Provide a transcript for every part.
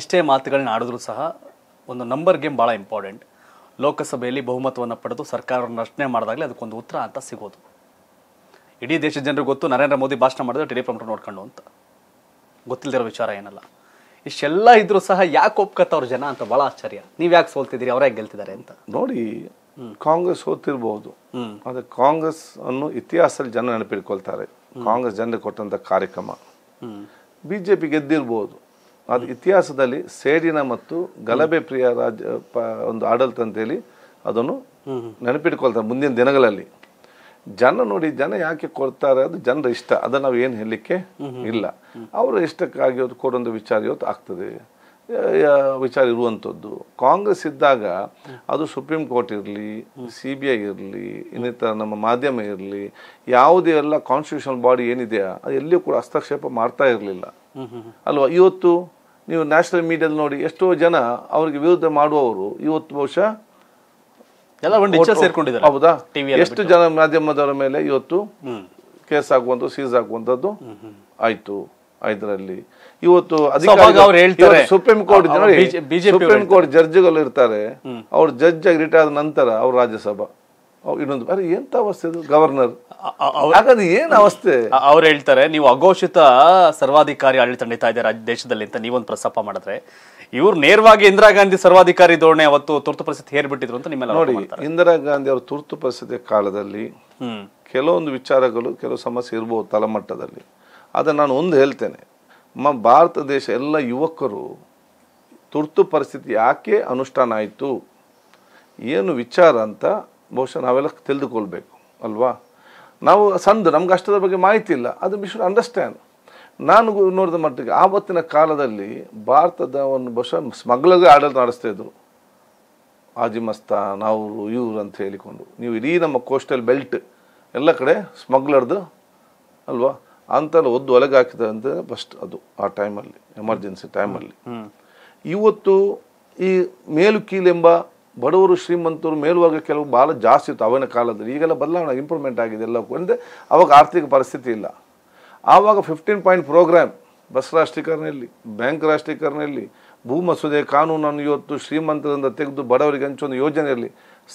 ಎಷ್ಟೇ ಮಾತುಗಳನ್ನ ಆಡಿದ್ರು ಸಹ ಒಂದು ನಂಬರ್ ಗೇಮ್ ಭಾಳ ಇಂಪಾರ್ಟೆಂಟ್ ಲೋಕಸಭೆಯಲ್ಲಿ ಬಹುಮತವನ್ನು ಪಡೆದು ಸರ್ಕಾರವನ್ನು ರಚನೆ ಮಾಡಿದಾಗಲೇ ಅದಕ್ಕೊಂದು ಉತ್ತರ ಅಂತ ಸಿಗೋದು ಇಡೀ ದೇಶದ ಜನರಿಗೆ ಗೊತ್ತು ನರೇಂದ್ರ ಮೋದಿ ಭಾಷಣ ಮಾಡಿದ್ರೆ ಪ್ರಮುಖ ನೋಡ್ಕೊಂಡು ಅಂತ ಗೊತ್ತಿಲ್ಲದಿರೋ ವಿಚಾರ ಏನಲ್ಲ ಇಷ್ಟೆಲ್ಲ ಇದ್ರೂ ಸಹ ಯಾಕೆ ಒಪ್ಕತ್ತವ್ರ ಜನ ಅಂತ ಭಾಳ ಆಶ್ಚರ್ಯ ನೀವು ಯಾಕೆ ಸೋಲ್ತಿದ್ದೀರಿ ಅವರೇ ಗೆಲ್ತಿದ್ದಾರೆ ಅಂತ ನೋಡಿ ಕಾಂಗ್ರೆಸ್ ಸೋತಿರ್ಬೋದು ಆದರೆ ಕಾಂಗ್ರೆಸ್ ಅನ್ನು ಇತಿಹಾಸದಲ್ಲಿ ಜನ ನೆನಪಿಟ್ಕೊಳ್ತಾರೆ ಕಾಂಗ್ರೆಸ್ ಜನರಿಗೆ ಕೊಟ್ಟಂತ ಕಾರ್ಯಕ್ರಮ ಬಿ ಜೆ ಪಿ ಗೆದ್ದಿರ್ಬೋದು ಅದು ಇತಿಹಾಸದಲ್ಲಿ ಸೇಡಿನ ಮತ್ತು ಗಲಭೆ ಪ್ರಿಯ ರಾಜ ಒಂದು ಆಡಳಿತ ಅಂತೇಳಿ ಅದನ್ನು ನೆನಪಿಟ್ಕೊಳ್ತಾರೆ ಮುಂದಿನ ದಿನಗಳಲ್ಲಿ ಜನ ನೋಡಿ ಜನ ಯಾಕೆ ಕೊಡ್ತಾರೆ ಅದು ಜನರ ಇಷ್ಟ ಅದನ್ನು ನಾವು ಏನು ಹೇಳಲಿಕ್ಕೆ ಇಲ್ಲ ಅವರ ಇಷ್ಟಕ್ಕಾಗಿ ಅವ್ರು ಕೊಡೊಂದು ವಿಚಾರ ಇವತ್ತು ಆಗ್ತದೆ ವಿಚಾರ ಇರುವಂಥದ್ದು ಕಾಂಗ್ರೆಸ್ ಇದ್ದಾಗ ಅದು ಸುಪ್ರೀಂ ಕೋರ್ಟ್ ಇರಲಿ ಸಿ ಬಿ ಐ ಇರಲಿ ಇನ್ನಿತರ ನಮ್ಮ ಮಾಧ್ಯಮ ಇರಲಿ ಯಾವುದೇ ಎಲ್ಲ ಕಾನ್ಸ್ಟಿಟ್ಯೂಷನ್ ಬಾಡಿ ಏನಿದೆಯಾ ಅದು ಎಲ್ಲಿಯೂ ಕೂಡ ಹಸ್ತಕ್ಷೇಪ ಮಾಡ್ತಾ ಇರಲಿಲ್ಲ ಅಲ್ವಾ ಇವತ್ತು ನೀವು ನ್ಯಾಷನಲ್ ಮೀಡಿಯಾದಲ್ಲಿ ನೋಡಿ ಎಷ್ಟೋ ಜನ ಅವ್ರಿಗೆ ವಿರುದ್ಧ ಮಾಡುವವರು ಇವತ್ತು ಬಹುಶಃ ಹೌದಾ ಎಷ್ಟು ಜನ ಮಾಧ್ಯಮದವರ ಮೇಲೆ ಇವತ್ತು ಕೇಸ್ ಆಗುವಂಥದ್ದು ಸೀಸ್ ಆಗುವಂಥದ್ದು ಆಯ್ತು ಇದರಲ್ಲಿ ಇವತ್ತು ಸುಪ್ರೀಂ ಕೋರ್ಟ್ ಸುಪ್ರೀಂ ಕೋರ್ಟ್ ಜಡ್ಜ್ಗಳು ಇರ್ತಾರೆ ಅವ್ರ ಜಡ್ಜ್ ಆಗಿ ರಿಟೈರ್ ಆದ ನಂತರ ಅವ್ರ ರಾಜ್ಯಸಭಾ ಇನ್ನೊಂದು ಅರೆ ಎಂತ ಅವಸ್ಥೆ ಗವರ್ನರ್ ಹಾಗಾದ್ರೆ ಏನ್ ಅವಸ್ಥೆ ಅವ್ರು ಹೇಳ್ತಾರೆ ನೀವು ಅಘೋಷಿತ ಸರ್ವಾಧಿಕಾರಿ ಆಡಳಿತ ನಡೀತಾ ಇದೆ ರಾಜ್ಯ ದೇಶದಲ್ಲಿ ಅಂತ ನೀವೊಂದು ಪ್ರಸ್ತಾಪ ಮಾಡಿದ್ರೆ ಇವ್ರು ನೇರವಾಗಿ ಇಂದಿರಾ ಗಾಂಧಿ ಸರ್ವಾಧಿಕಾರಿ ಧೋರಣೆ ಅವತ್ತು ತುರ್ತು ಪರಿಸ್ಥಿತಿ ಹೇರ್ಬಿಟ್ಟಿದ್ರು ಅಂತ ನಿಮ್ಮೆಲ್ಲ ನೋಡಿ ಇಂದಿರಾ ಗಾಂಧಿ ಅವರು ತುರ್ತು ಪರಿಸ್ಥಿತಿಯ ಕಾಲದಲ್ಲಿ ಕೆಲವೊಂದು ವಿಚಾರಗಳು ಕೆಲವು ಸಮಸ್ಯೆ ಇರ್ಬೋದು ತಲಮಟ್ಟದಲ್ಲಿ ಅದನ್ನು ನಾನು ಒಂದು ಹೇಳ್ತೇನೆ ಮ ಭಾರತ ದೇಶ ಎಲ್ಲ ಯುವಕರು ತುರ್ತು ಪರಿಸ್ಥಿತಿ ಯಾಕೆ ಅನುಷ್ಠಾನ ಆಯಿತು ಏನು ವಿಚಾರ ಅಂತ ಬಹುಶಃ ನಾವೆಲ್ಲ ತಿಳಿದುಕೊಳ್ಬೇಕು ಅಲ್ವಾ ನಾವು ಸಂದು ನಮ್ಗೆ ಅಷ್ಟರ ಬಗ್ಗೆ ಮಾಹಿತಿ ಇಲ್ಲ ಅದು ವಿ ಅಂಡರ್ಸ್ಟ್ಯಾಂಡ್ ನಾನು ನೋಡಿದ ಮಟ್ಟಿಗೆ ಆವತ್ತಿನ ಕಾಲದಲ್ಲಿ ಭಾರತದ ಒಂದು ಬಹುಶಃ ಸ್ಮಗ್ಲರ್ಗೆ ಆಡಳಿತ ನಡೆಸ್ತಾ ಇದ್ರು ನಾವು ಅವರು ಇವರು ಅಂತ ಹೇಳಿಕೊಂಡು ನೀವು ಇಡೀ ನಮ್ಮ ಕೋಸ್ಟಲ್ ಬೆಲ್ಟ್ ಎಲ್ಲ ಕಡೆ ಸ್ಮಗ್ಲರ್ದು ಅಲ್ವಾ ಅಂತಲ್ಲ ಒದ್ದು ಒಲೆಗೆ ಹಾಕಿದೆ ಅಂತ ಫಸ್ಟ್ ಅದು ಆ ಟೈಮಲ್ಲಿ ಎಮರ್ಜೆನ್ಸಿ ಟೈಮಲ್ಲಿ ಇವತ್ತು ಈ ಮೇಲು ಕೀಲೆಂಬ ಬಡವರು ಶ್ರೀಮಂತರು ಮೇಲುವಾಗ ಕೆಲವು ಭಾಳ ಜಾಸ್ತಿ ಇತ್ತು ಅವನ ಕಾಲದಲ್ಲಿ ಈಗೆಲ್ಲ ಬದಲಾವಣೆ ಇಂಪ್ರೂವ್ಮೆಂಟ್ ಆಗಿದೆ ಎಲ್ಲ ಅಂದರೆ ಅವಾಗ ಆರ್ಥಿಕ ಪರಿಸ್ಥಿತಿ ಇಲ್ಲ ಆವಾಗ ಫಿಫ್ಟೀನ್ ಪಾಯಿಂಟ್ ಪ್ರೋಗ್ರಾಮ್ ಬಸ್ ರಾಷ್ಟ್ರೀಕರಣ ಇರಲಿ ಬ್ಯಾಂಕ್ ರಾಷ್ಟ್ರೀಕರಣ ಇರಲಿ ಭೂ ಮಸೂದೆ ಕಾನೂನನ್ನು ಇವತ್ತು ಶ್ರೀಮಂತರಿಂದ ತೆಗೆದು ಬಡವರಿಗೆ ಹಂಚೊಂದು ಯೋಜನೆ ಇರಲಿ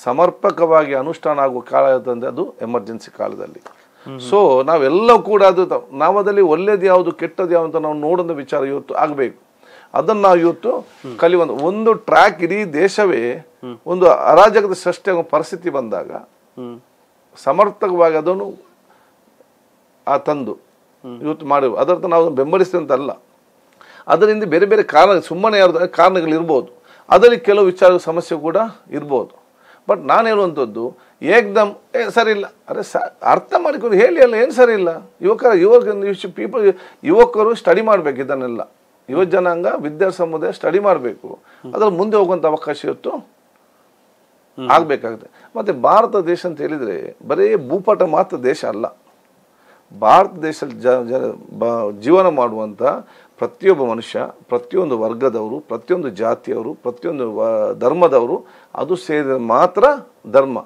ಸಮರ್ಪಕವಾಗಿ ಅನುಷ್ಠಾನ ಆಗುವ ಕಾಲ ಅಂದರೆ ಅದು ಎಮರ್ಜೆನ್ಸಿ ಕಾಲದಲ್ಲಿ ಸೊ ನಾವೆಲ್ಲ ಕೂಡ ಅದು ನಾವು ಅದರಲ್ಲಿ ಒಳ್ಳೇದು ಯಾವುದು ಕೆಟ್ಟದ್ದು ಯಾವುದು ಅಂತ ನಾವು ನೋಡೋದ ವಿಚಾರ ಇವತ್ತು ಆಗಬೇಕು ಅದನ್ನು ನಾವು ಇವತ್ತು ಕಲಿಯುವಂಥ ಒಂದು ಟ್ರ್ಯಾಕ್ ಇಡೀ ದೇಶವೇ ಒಂದು ಅರಾಜಕದ ಸೃಷ್ಟಿ ಪರಿಸ್ಥಿತಿ ಬಂದಾಗ ಸಮರ್ಥಕವಾಗಿ ಅದನ್ನು ಆ ತಂದು ಇವತ್ತು ಮಾಡಿ ಅದರ್ಥ ನಾವು ಅದನ್ನು ಅಲ್ಲ ಅದರಿಂದ ಬೇರೆ ಬೇರೆ ಕಾರಣ ಸುಮ್ಮನೆ ಯಾರು ಕಾರಣಗಳಿರ್ಬೋದು ಅದರಲ್ಲಿ ಕೆಲವು ವಿಚಾರ ಸಮಸ್ಯೆ ಕೂಡ ಇರ್ಬೋದು ಬಟ್ ನಾನು ಹೇಳುವಂಥದ್ದು ಏಕ್ದಮ್ ಏ ಸರಿ ಇಲ್ಲ ಅರೆ ಸ ಅರ್ಥ ಮಾಡಿಕೊಂಡು ಹೇಳಿ ಅಲ್ಲ ಏನು ಸರಿ ಇಲ್ಲ ಯುವಕರ ಯುವಕ ಪೀಪಲ್ ಯುವಕರು ಸ್ಟಡಿ ಮಾಡಬೇಕು ಇದನ್ನೆಲ್ಲ ಯುವ ಜನಾಂಗ ವಿದ್ಯಾರ್ಥಿ ಸಮುದಾಯ ಸ್ಟಡಿ ಮಾಡಬೇಕು ಅದರ ಮುಂದೆ ಹೋಗುವಂಥ ಅವಕಾಶ ಇತ್ತು ಆಗಬೇಕಾಗುತ್ತೆ ಮತ್ತು ಭಾರತ ದೇಶ ಅಂತ ಹೇಳಿದರೆ ಬರೀ ಭೂಪಟ ಮಾತ್ರ ದೇಶ ಅಲ್ಲ ಭಾರತ ದೇಶದಲ್ಲಿ ಜ ಜೀವನ ಮಾಡುವಂಥ ಪ್ರತಿಯೊಬ್ಬ ಮನುಷ್ಯ ಪ್ರತಿಯೊಂದು ವರ್ಗದವರು ಪ್ರತಿಯೊಂದು ಜಾತಿಯವರು ಪ್ರತಿಯೊಂದು ಧರ್ಮದವರು ಅದು ಸೇರಿದ ಮಾತ್ರ ಧರ್ಮ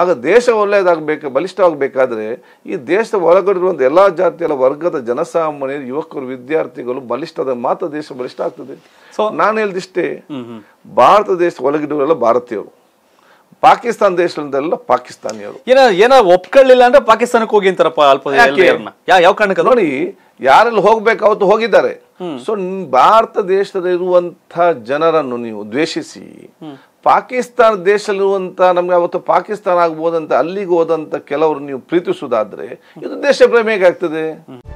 ಆಗ ದೇಶ ಒಳ್ಳೆಯದಾಗಬೇಕು ಬಲಿಷ್ಠವಾಗಬೇಕಾದ್ರೆ ಈ ದೇಶದ ಒಳಗಡೆರುವಂಥ ಎಲ್ಲ ಜಾತಿಯಲ್ಲ ವರ್ಗದ ಜನಸಾಮಾನ್ಯರು ಯುವಕರು ವಿದ್ಯಾರ್ಥಿಗಳು ಬಲಿಷ್ಠದ ಮಾತ್ರ ದೇಶ ಬಲಿಷ್ಠ ಆಗ್ತದೆ ಸೊ ನಾನು ಹೇಳ್ದಿಷ್ಟೇ ಭಾರತ ದೇಶ ಒಳಗಿರುವರೆಲ್ಲ ಭಾರತೀಯರು ಪಾಕಿಸ್ತಾನ ದೇಶದಲ್ಲ ಪಾಕಿಸ್ತಾನಿಯವರು ಏನೋ ಏನೋ ಒಪ್ಕೊಳ್ಳಿಲ್ಲ ಅಂದ್ರೆ ಪಾಕಿಸ್ತಾನಕ್ಕೆ ಹೋಗಿ ಅಂತಾರಪ್ಪ ಅಲ್ಪ ಯಾವ ಕಾರಣಕ್ಕೆ ನೋಡಿ ಯಾರಲ್ಲಿ ಹೋಗ್ಬೇಕು ಅವತ್ತು ಹೋಗಿದ್ದಾರೆ ಸೊ ಭಾರತ ದೇಶದಲ್ಲಿರುವಂತಹ ಜನರನ್ನು ನೀವು ದ್ವೇಷಿಸಿ ಪಾಕಿಸ್ತಾನ ದೇಶದಲ್ಲಿರುವಂತ ನಮ್ಗೆ ಅವತ್ತು ಪಾಕಿಸ್ತಾನ ಆಗ್ಬೋದಂತ ಅಲ್ಲಿಗೆ ಹೋದಂತ ಕೆಲವರು ನೀವು ಪ್ರೀತಿಸುವುದಾದ್ರೆ ಇದು ದೇಶ ಪ್ರೇಮ ಆಗ್ತದೆ